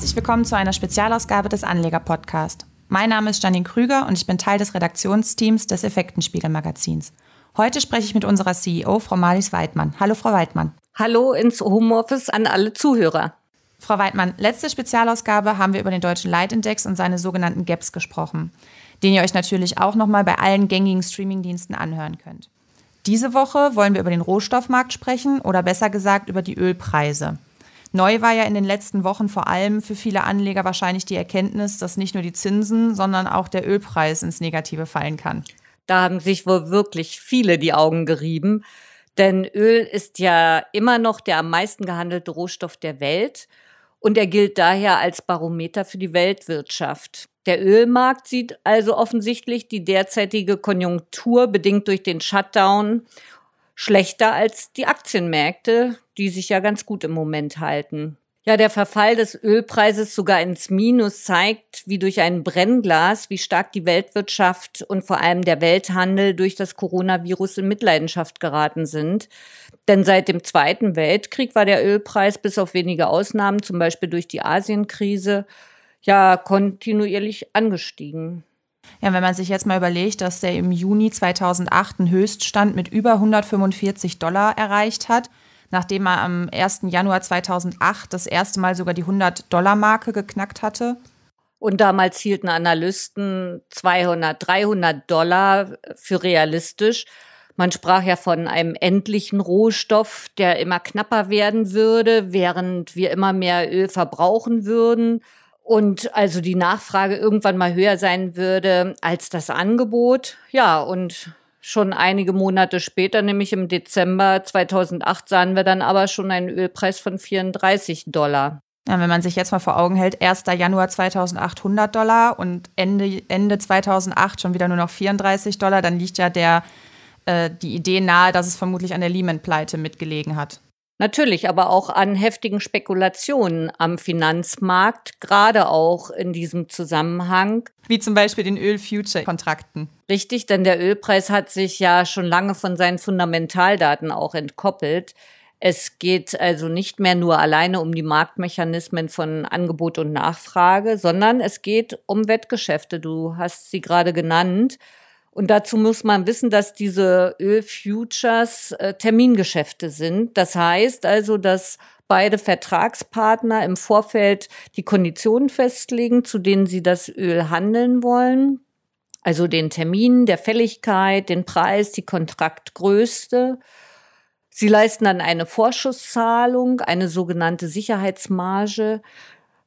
Herzlich willkommen zu einer Spezialausgabe des Anleger Podcast. Mein Name ist Janine Krüger und ich bin Teil des Redaktionsteams des Effektenspiegel Magazins. Heute spreche ich mit unserer CEO, Frau Marlies Weidmann. Hallo, Frau Weidmann. Hallo ins Homeoffice an alle Zuhörer. Frau Weidmann, letzte Spezialausgabe haben wir über den deutschen Leitindex und seine sogenannten Gaps gesprochen, den ihr euch natürlich auch nochmal bei allen gängigen Streamingdiensten anhören könnt. Diese Woche wollen wir über den Rohstoffmarkt sprechen oder besser gesagt über die Ölpreise. Neu war ja in den letzten Wochen vor allem für viele Anleger wahrscheinlich die Erkenntnis, dass nicht nur die Zinsen, sondern auch der Ölpreis ins Negative fallen kann. Da haben sich wohl wirklich viele die Augen gerieben, denn Öl ist ja immer noch der am meisten gehandelte Rohstoff der Welt und er gilt daher als Barometer für die Weltwirtschaft. Der Ölmarkt sieht also offensichtlich die derzeitige Konjunktur bedingt durch den Shutdown schlechter als die Aktienmärkte, die sich ja ganz gut im Moment halten. Ja, der Verfall des Ölpreises sogar ins Minus zeigt, wie durch ein Brennglas, wie stark die Weltwirtschaft und vor allem der Welthandel durch das Coronavirus in Mitleidenschaft geraten sind. Denn seit dem Zweiten Weltkrieg war der Ölpreis bis auf wenige Ausnahmen, zum Beispiel durch die Asienkrise, ja kontinuierlich angestiegen. Ja, wenn man sich jetzt mal überlegt, dass der im Juni 2008 einen Höchststand mit über 145 Dollar erreicht hat, nachdem er am 1. Januar 2008 das erste Mal sogar die 100-Dollar-Marke geknackt hatte. Und damals hielten Analysten 200, 300 Dollar für realistisch. Man sprach ja von einem endlichen Rohstoff, der immer knapper werden würde, während wir immer mehr Öl verbrauchen würden und also die Nachfrage irgendwann mal höher sein würde als das Angebot. Ja, und schon einige Monate später, nämlich im Dezember 2008, sahen wir dann aber schon einen Ölpreis von 34 Dollar. Ja, wenn man sich jetzt mal vor Augen hält, 1. Januar 2008 100 Dollar und Ende, Ende 2008 schon wieder nur noch 34 Dollar, dann liegt ja der, äh, die Idee nahe, dass es vermutlich an der Lehman-Pleite mitgelegen hat. Natürlich, aber auch an heftigen Spekulationen am Finanzmarkt, gerade auch in diesem Zusammenhang. Wie zum Beispiel den Öl-Future-Kontrakten. Richtig, denn der Ölpreis hat sich ja schon lange von seinen Fundamentaldaten auch entkoppelt. Es geht also nicht mehr nur alleine um die Marktmechanismen von Angebot und Nachfrage, sondern es geht um Wettgeschäfte. Du hast sie gerade genannt. Und dazu muss man wissen, dass diese Ölfutures äh, Termingeschäfte sind. Das heißt also, dass beide Vertragspartner im Vorfeld die Konditionen festlegen, zu denen sie das Öl handeln wollen. Also den Termin, der Fälligkeit, den Preis, die Kontraktgröße. Sie leisten dann eine Vorschusszahlung, eine sogenannte Sicherheitsmarge.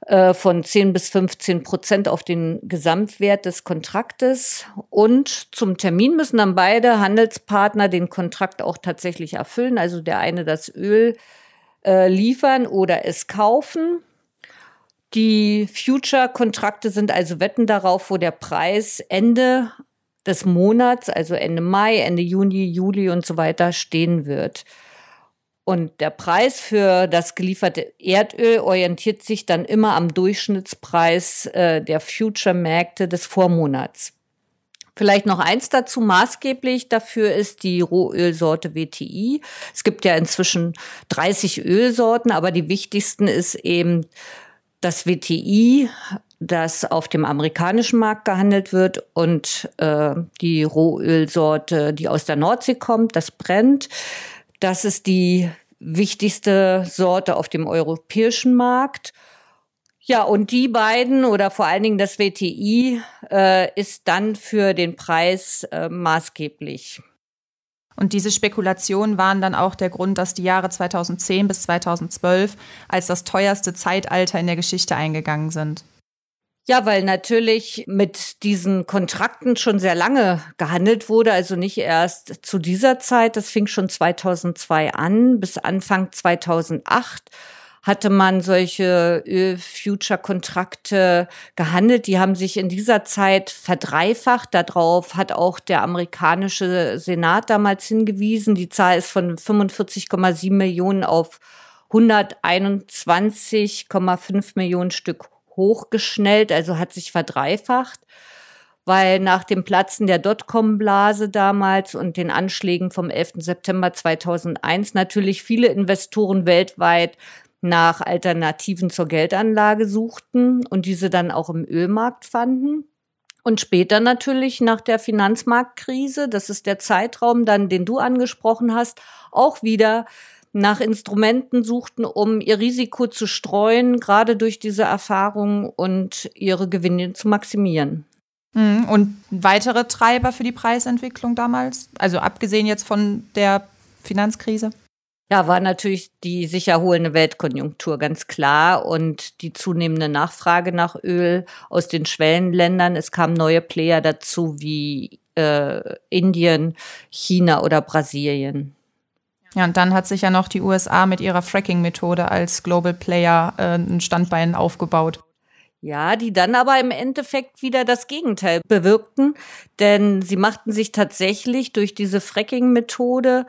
Äh, von 10 bis 15 Prozent auf den Gesamtwert des Kontraktes. Und zum Termin müssen dann beide Handelspartner den Kontrakt auch tatsächlich erfüllen. Also der eine das Öl äh, liefern oder es kaufen. Die Future-Kontrakte sind also Wetten darauf, wo der Preis Ende des Monats, also Ende Mai, Ende Juni, Juli und so weiter stehen wird. Und der Preis für das gelieferte Erdöl orientiert sich dann immer am Durchschnittspreis äh, der Future-Märkte des Vormonats. Vielleicht noch eins dazu. Maßgeblich dafür ist die Rohölsorte WTI. Es gibt ja inzwischen 30 Ölsorten, aber die wichtigsten ist eben das WTI, das auf dem amerikanischen Markt gehandelt wird und äh, die Rohölsorte, die aus der Nordsee kommt, das brennt. Das ist die wichtigste Sorte auf dem europäischen Markt. Ja, und die beiden oder vor allen Dingen das WTI äh, ist dann für den Preis äh, maßgeblich. Und diese Spekulationen waren dann auch der Grund, dass die Jahre 2010 bis 2012 als das teuerste Zeitalter in der Geschichte eingegangen sind. Ja, weil natürlich mit diesen Kontrakten schon sehr lange gehandelt wurde, also nicht erst zu dieser Zeit. Das fing schon 2002 an. Bis Anfang 2008 hatte man solche Öl-Future-Kontrakte äh, gehandelt. Die haben sich in dieser Zeit verdreifacht. Darauf hat auch der amerikanische Senat damals hingewiesen. Die Zahl ist von 45,7 Millionen auf 121,5 Millionen Stück hochgeschnellt, also hat sich verdreifacht, weil nach dem Platzen der Dotcom-Blase damals und den Anschlägen vom 11. September 2001 natürlich viele Investoren weltweit nach Alternativen zur Geldanlage suchten und diese dann auch im Ölmarkt fanden. Und später natürlich nach der Finanzmarktkrise, das ist der Zeitraum dann, den du angesprochen hast, auch wieder nach Instrumenten suchten, um ihr Risiko zu streuen, gerade durch diese Erfahrung und ihre Gewinne zu maximieren. Mhm. Und weitere Treiber für die Preisentwicklung damals, also abgesehen jetzt von der Finanzkrise? Ja, war natürlich die sich erholende Weltkonjunktur ganz klar und die zunehmende Nachfrage nach Öl aus den Schwellenländern. Es kamen neue Player dazu wie äh, Indien, China oder Brasilien. Ja, und dann hat sich ja noch die USA mit ihrer Fracking-Methode als Global Player äh, ein Standbein aufgebaut. Ja, die dann aber im Endeffekt wieder das Gegenteil bewirkten, denn sie machten sich tatsächlich durch diese Fracking-Methode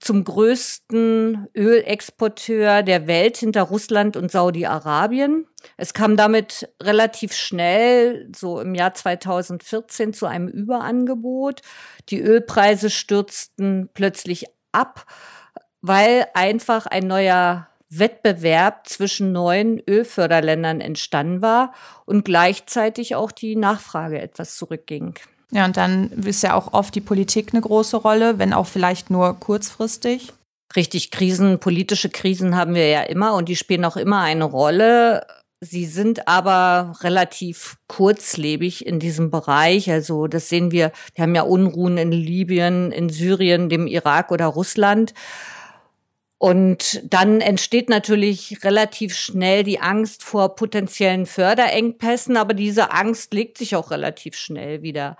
zum größten Ölexporteur der Welt hinter Russland und Saudi-Arabien. Es kam damit relativ schnell, so im Jahr 2014, zu einem Überangebot. Die Ölpreise stürzten plötzlich ab, weil einfach ein neuer Wettbewerb zwischen neuen Ölförderländern entstanden war und gleichzeitig auch die Nachfrage etwas zurückging. Ja, und dann ist ja auch oft die Politik eine große Rolle, wenn auch vielleicht nur kurzfristig. Richtig, Krisen, politische Krisen haben wir ja immer und die spielen auch immer eine Rolle. Sie sind aber relativ kurzlebig in diesem Bereich. Also das sehen wir. Wir haben ja Unruhen in Libyen, in Syrien, dem Irak oder Russland. Und dann entsteht natürlich relativ schnell die Angst vor potenziellen Förderengpässen, aber diese Angst legt sich auch relativ schnell wieder.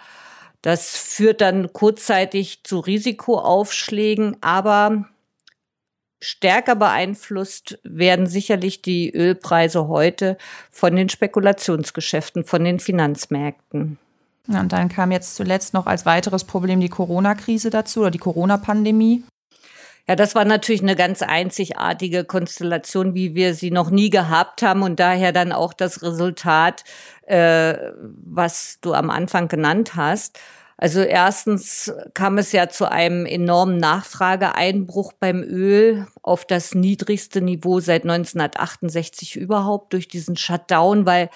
Das führt dann kurzzeitig zu Risikoaufschlägen, aber stärker beeinflusst werden sicherlich die Ölpreise heute von den Spekulationsgeschäften, von den Finanzmärkten. Ja, und dann kam jetzt zuletzt noch als weiteres Problem die Corona-Krise dazu oder die Corona-Pandemie. Ja, das war natürlich eine ganz einzigartige Konstellation, wie wir sie noch nie gehabt haben und daher dann auch das Resultat, äh, was du am Anfang genannt hast. Also erstens kam es ja zu einem enormen Nachfrageeinbruch beim Öl auf das niedrigste Niveau seit 1968 überhaupt durch diesen Shutdown, weil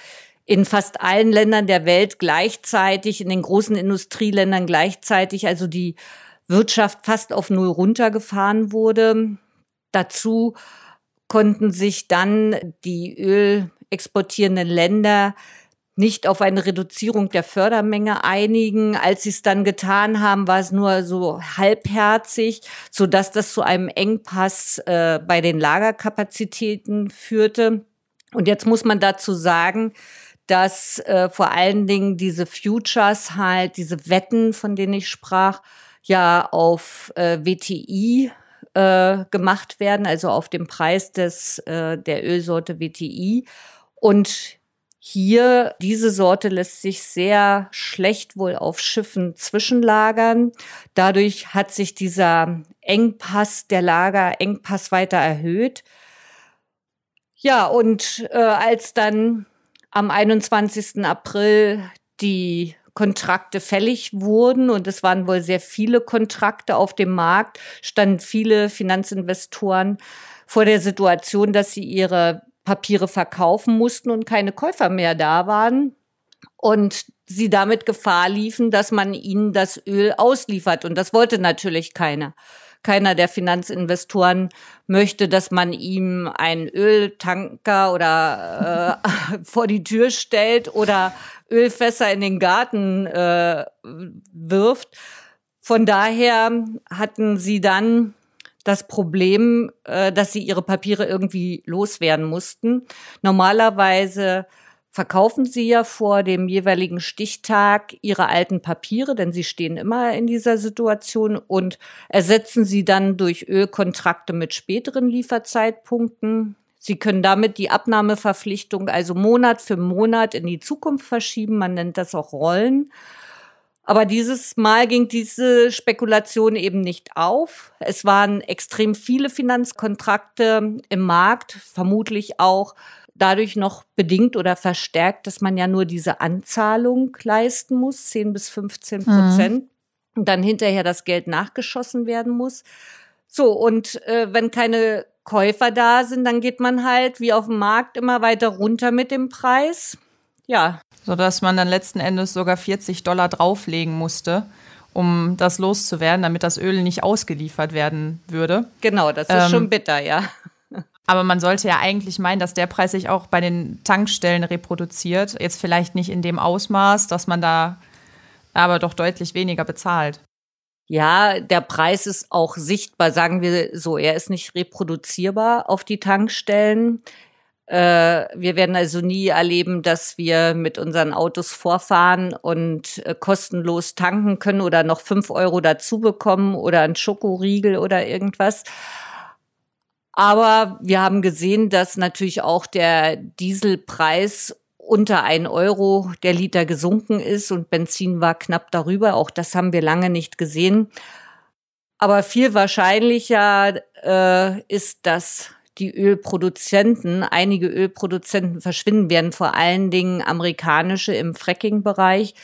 in fast allen Ländern der Welt gleichzeitig, in den großen Industrieländern gleichzeitig, also die Wirtschaft fast auf Null runtergefahren wurde. Dazu konnten sich dann die ölexportierenden Länder nicht auf eine Reduzierung der Fördermenge einigen. Als sie es dann getan haben, war es nur so halbherzig, so dass das zu einem Engpass äh, bei den Lagerkapazitäten führte. Und jetzt muss man dazu sagen, dass äh, vor allen Dingen diese Futures halt, diese Wetten, von denen ich sprach, ja auf äh, WTI äh, gemacht werden, also auf dem Preis des, äh, der Ölsorte WTI. Und hier, diese Sorte lässt sich sehr schlecht wohl auf Schiffen zwischenlagern. Dadurch hat sich dieser Engpass, der Lagerengpass weiter erhöht. Ja, und äh, als dann am 21. April die Kontrakte fällig wurden und es waren wohl sehr viele Kontrakte auf dem Markt, standen viele Finanzinvestoren vor der Situation, dass sie ihre Papiere verkaufen mussten und keine Käufer mehr da waren. Und sie damit Gefahr liefen, dass man ihnen das Öl ausliefert. Und das wollte natürlich keiner. Keiner der Finanzinvestoren möchte, dass man ihm einen Öltanker oder äh, vor die Tür stellt oder Ölfässer in den Garten äh, wirft. Von daher hatten sie dann das Problem, äh, dass sie ihre Papiere irgendwie loswerden mussten. Normalerweise verkaufen sie ja vor dem jeweiligen Stichtag ihre alten Papiere, denn sie stehen immer in dieser Situation und ersetzen sie dann durch Ölkontrakte mit späteren Lieferzeitpunkten. Sie können damit die Abnahmeverpflichtung also Monat für Monat in die Zukunft verschieben. Man nennt das auch Rollen. Aber dieses Mal ging diese Spekulation eben nicht auf. Es waren extrem viele Finanzkontrakte im Markt, vermutlich auch dadurch noch bedingt oder verstärkt, dass man ja nur diese Anzahlung leisten muss, 10 bis 15 mhm. Prozent, mhm. und dann hinterher das Geld nachgeschossen werden muss. So, und äh, wenn keine Käufer da sind, dann geht man halt wie auf dem Markt immer weiter runter mit dem Preis. Ja, sodass man dann letzten Endes sogar 40 Dollar drauflegen musste, um das loszuwerden, damit das Öl nicht ausgeliefert werden würde. Genau, das ist ähm, schon bitter, ja. Aber man sollte ja eigentlich meinen, dass der Preis sich auch bei den Tankstellen reproduziert. Jetzt vielleicht nicht in dem Ausmaß, dass man da aber doch deutlich weniger bezahlt. Ja, der Preis ist auch sichtbar, sagen wir so. Er ist nicht reproduzierbar auf die Tankstellen. Äh, wir werden also nie erleben, dass wir mit unseren Autos vorfahren und äh, kostenlos tanken können oder noch fünf Euro dazu bekommen oder einen Schokoriegel oder irgendwas. Aber wir haben gesehen, dass natürlich auch der Dieselpreis unter ein Euro der Liter gesunken ist und Benzin war knapp darüber. Auch das haben wir lange nicht gesehen. Aber viel wahrscheinlicher äh, ist, dass die Ölproduzenten, einige Ölproduzenten verschwinden werden, vor allen Dingen amerikanische im Fracking-Bereich.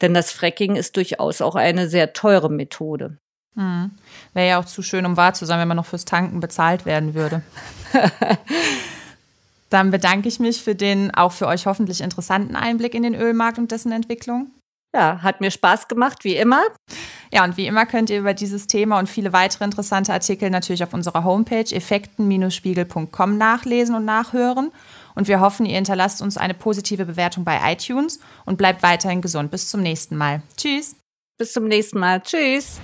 Denn das Fracking ist durchaus auch eine sehr teure Methode. Hm. Wäre ja auch zu schön, um wahr zu sein, wenn man noch fürs Tanken bezahlt werden würde. Dann bedanke ich mich für den auch für euch hoffentlich interessanten Einblick in den Ölmarkt und dessen Entwicklung. Ja, hat mir Spaß gemacht, wie immer. Ja, und wie immer könnt ihr über dieses Thema und viele weitere interessante Artikel natürlich auf unserer Homepage effekten-spiegel.com nachlesen und nachhören. Und wir hoffen, ihr hinterlasst uns eine positive Bewertung bei iTunes und bleibt weiterhin gesund. Bis zum nächsten Mal. Tschüss. Bis zum nächsten Mal. Tschüss.